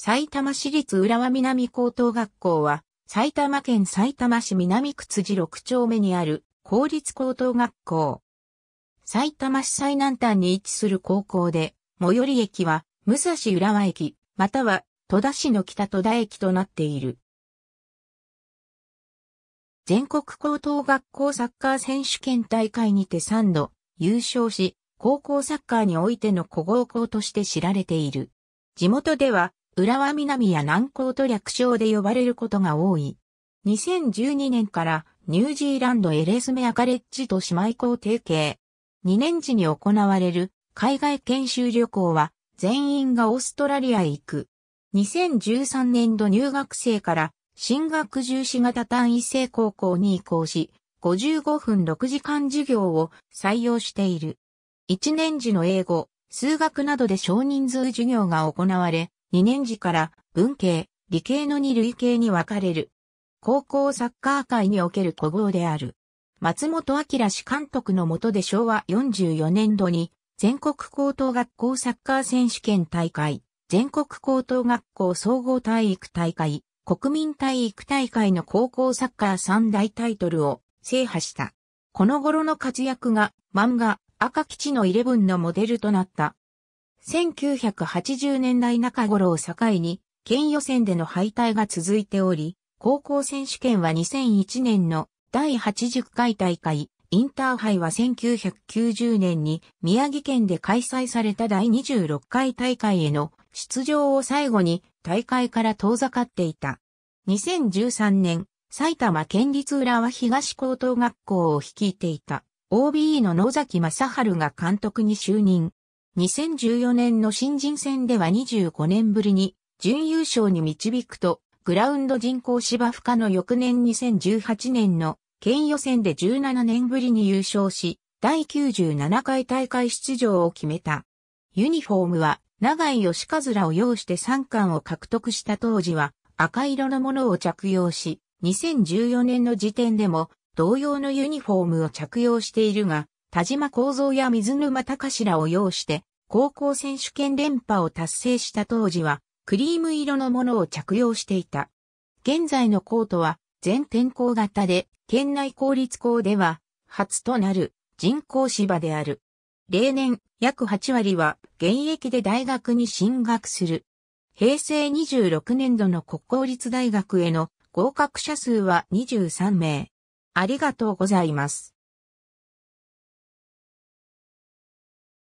埼玉市立浦和南高等学校は、埼玉県埼玉市南区辻6丁目にある公立高等学校。埼玉市最南端に位置する高校で、最寄り駅は武蔵浦和駅、または戸田市の北戸田駅となっている。全国高等学校サッカー選手権大会にて3度優勝し、高校サッカーにおいての古豪校として知られている。地元では、浦和南や南高と略称で呼ばれることが多い。2012年からニュージーランドエレスメアカレッジと姉妹校提携。2年時に行われる海外研修旅行は全員がオーストラリアへ行く。2013年度入学生から進学重視型単位制高校に移行し、55分6時間授業を採用している。1年時の英語、数学などで少人数授業が行われ、2年時から文系、理系の2類系に分かれる。高校サッカー界における古豪である。松本明氏監督の下で昭和44年度に全国高等学校サッカー選手権大会、全国高等学校総合体育大会、国民体育大会の高校サッカー三大タイトルを制覇した。この頃の活躍が漫画赤基地のイレブンのモデルとなった1980年代中頃を境に、県予選での敗退が続いており、高校選手権は2001年の第80回大会、インターハイは1990年に宮城県で開催された第26回大会への出場を最後に大会から遠ざかっていた。2013年、埼玉県立浦和東高等学校を率いていた OBE の野崎正春が監督に就任。2014年の新人戦では25年ぶりに準優勝に導くと、グラウンド人工芝負荷の翌年2018年の県予選で17年ぶりに優勝し、第97回大会出場を決めた。ユニフォームは長井義和らを要して3冠を獲得した当時は赤色のものを着用し、2014年の時点でも同様のユニフォームを着用しているが、田島構造や水沼隆らを要して高校選手権連覇を達成した当時は、クリーム色のものを着用していた。現在のコートは、全天候型で、県内公立校では、初となる人工芝である。例年、約8割は現役で大学に進学する。平成26年度の国公立大学への合格者数は23名。ありがとうございます。